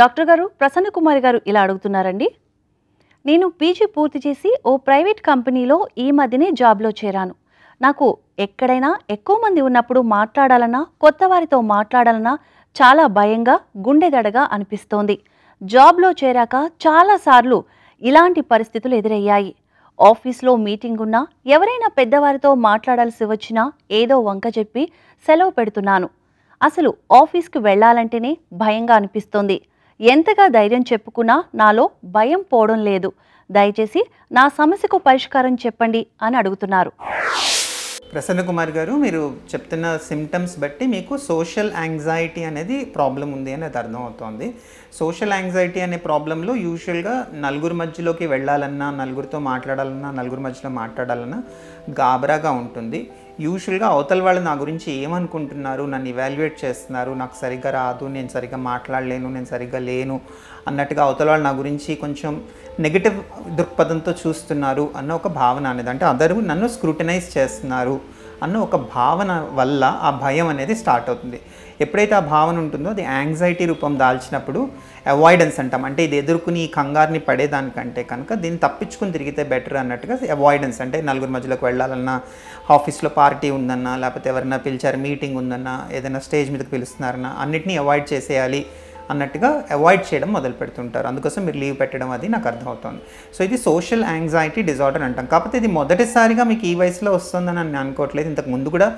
doctor గారు ప్రసన్న కుమారి గారు ఇలా అడుగుతున్నారండి నేను పీజీ పూర్తి చేసి ఓ ప్రైవేట్ కంపెనీలో ఈ మధ్యనే జాబ్లో చేరాను నాకు ఎక్కడైనా ఎక్కువ మంది ఉన్నప్పుడు మాట్లాడాలన్నా కొత్త వారితో మాట్లాడాలన్నా చాలా భయంగా గుండెదడగా అనిపిస్తోంది జాబ్లో చేరాక చాలాసార్లు ఇలాంటి పరిస్థితులు ఎదురయ్యాయి ఆఫీస్లో మీటింగ్ ఉన్నా ఎవరైనా పెద్దవారితో మాట్లాడాల్సి వచ్చినా ఏదో వంక చెప్పి సెలవు పెడుతున్నాను అసలు ఆఫీస్కి వెళ్ళాలంటేనే భయంగా అనిపిస్తోంది ఎంతగా ధైర్యం చెప్పుకున్నా నాలో భయం పోవడం లేదు దయచేసి నా సమస్యకు పరిష్కారం చెప్పండి అని అడుగుతున్నారు ప్రసన్న కుమార్ గారు మీరు చెప్తున్న సిమ్టమ్స్ బట్టి మీకు సోషల్ యాంగ్జైటీ అనేది ప్రాబ్లం ఉంది అనేది అర్థం అవుతోంది సోషల్ యాంగ్జైటీ అనే ప్రాబ్లంలో యూజువల్గా నలుగురు మధ్యలోకి వెళ్ళాలన్నా నలుగురితో మాట్లాడాలన్నా నలుగురు మధ్యలో మాట్లాడాలన్నా గాబరాగా ఉంటుంది యూజువల్గా అవతల వాళ్ళు నా గురించి ఏమనుకుంటున్నారు నన్ను ఇవాల్యుయేట్ చేస్తున్నారు నాకు సరిగ్గా రాదు నేను సరిగ్గా మాట్లాడలేను నేను సరిగ్గా లేను అన్నట్టుగా అవతల వాళ్ళు నా గురించి కొంచెం నెగిటివ్ దృక్పథంతో చూస్తున్నారు అన్న ఒక భావన అనేది అంటే అందరూ నన్ను స్క్రూటినైజ్ చేస్తున్నారు అన్న ఒక భావన వల్ల ఆ భయం అనేది స్టార్ట్ అవుతుంది ఎప్పుడైతే ఆ భావన ఉంటుందో అది యాంగ్జైటీ రూపం దాల్చినప్పుడు అవాయిడెన్స్ అంటాం అంటే ఇది ఎదుర్కొని ఈ కంగారుని పడేదానికంటే కనుక దీన్ని తప్పించుకుని తిరిగితే బెటర్ అన్నట్టుగా అవాయిడెన్స్ అంటే నలుగురు మధ్యలోకి వెళ్ళాలన్నా ఆఫీస్లో పార్టీ ఉందన్నా లేకపోతే ఎవరైనా పిలిచారు మీటింగ్ ఉందన్నా ఏదైనా స్టేజ్ మీదకి పిలుస్తున్నారన్నా అన్నిటినీ అవాయిడ్ చేసేయాలి అన్నట్టుగా అవాయిడ్ చేయడం మొదలు పెడుతుంటారు అందుకోసం మీరు లీవ్ పెట్టడం అది నాకు అర్థమవుతుంది సో ఇది సోషల్ యాంగ్జైటీ డిజార్డర్ అంటాం కాకపోతే ఇది మొదటిసారిగా మీకు ఈ వయసులో వస్తుందని నేను అనుకోవట్లేదు ఇంతకు ముందు కూడా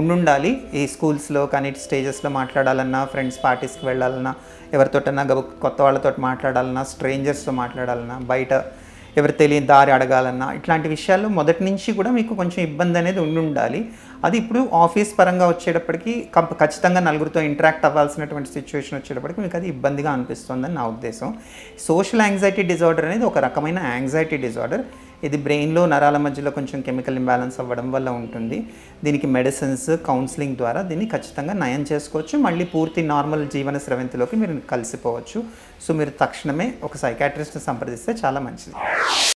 ఉండుండాలి ఈ స్కూల్స్లో కానీ స్టేజెస్లో మాట్లాడాలన్నా ఫ్రెండ్స్ పార్టీస్కి వెళ్ళాలన్నా ఎవరితోటన్నా కొత్త వాళ్ళతో మాట్లాడాలన్నా స్ట్రేంజర్స్తో మాట్లాడాలన్నా బయట ఎవరు తెలియని దారి అడగాలన్నా ఇట్లాంటి విషయాలు మొదటి నుంచి కూడా మీకు కొంచెం ఇబ్బంది అనేది ఉండి ఉండాలి అది ఇప్పుడు ఆఫీస్ పరంగా వచ్చేటప్పటికి ఖచ్చితంగా నలుగురితో ఇంటరాక్ట్ అవ్వాల్సినటువంటి సిచ్యువేషన్ వచ్చేటప్పటికి మీకు అది ఇబ్బందిగా అనిపిస్తుందని నా ఉద్దేశం సోషల్ యాంగ్జైటీ డిజార్డర్ అనేది ఒక రకమైన యాంగ్జైటీ డిజార్డర్ ఇది బ్రెయిన్లో నరాల మధ్యలో కొంచెం కెమికల్ ఇంబ్యాలెన్స్ అవ్వడం వల్ల ఉంటుంది దీనికి మెడిసిన్స్ కౌన్సిలింగ్ ద్వారా దీన్ని ఖచ్చితంగా నయం చేసుకోవచ్చు మళ్ళీ పూర్తి నార్మల్ జీవన స్రవంతిలోకి మీరు కలిసిపోవచ్చు సో మీరు తక్షణమే ఒక సైకాట్రిస్ట్ని సంప్రదిస్తే చాలా మంచిది